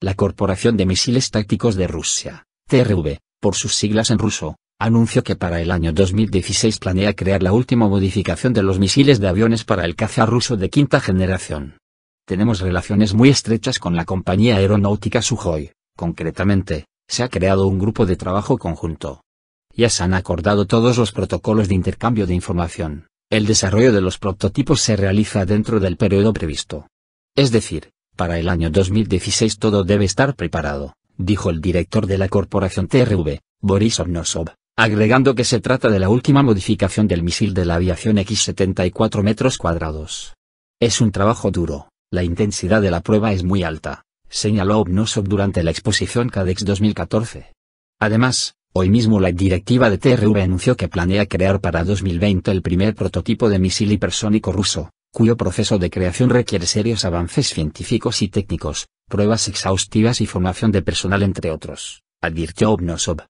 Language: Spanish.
La Corporación de Misiles Tácticos de Rusia, TRV, por sus siglas en ruso, anunció que para el año 2016 planea crear la última modificación de los misiles de aviones para el caza ruso de quinta generación. Tenemos relaciones muy estrechas con la compañía aeronáutica Sujoy, concretamente, se ha creado un grupo de trabajo conjunto. Ya se han acordado todos los protocolos de intercambio de información, el desarrollo de los prototipos se realiza dentro del periodo previsto. Es decir, para el año 2016 todo debe estar preparado, dijo el director de la corporación TRV, Boris Obnosov, agregando que se trata de la última modificación del misil de la aviación X-74 metros cuadrados. Es un trabajo duro, la intensidad de la prueba es muy alta, señaló Obnosov durante la exposición CADEX 2014. Además, hoy mismo la directiva de TRV anunció que planea crear para 2020 el primer prototipo de misil hipersónico ruso, cuyo proceso de creación requiere serios avances científicos y técnicos, pruebas exhaustivas y formación de personal entre otros, advirtió Obnosov.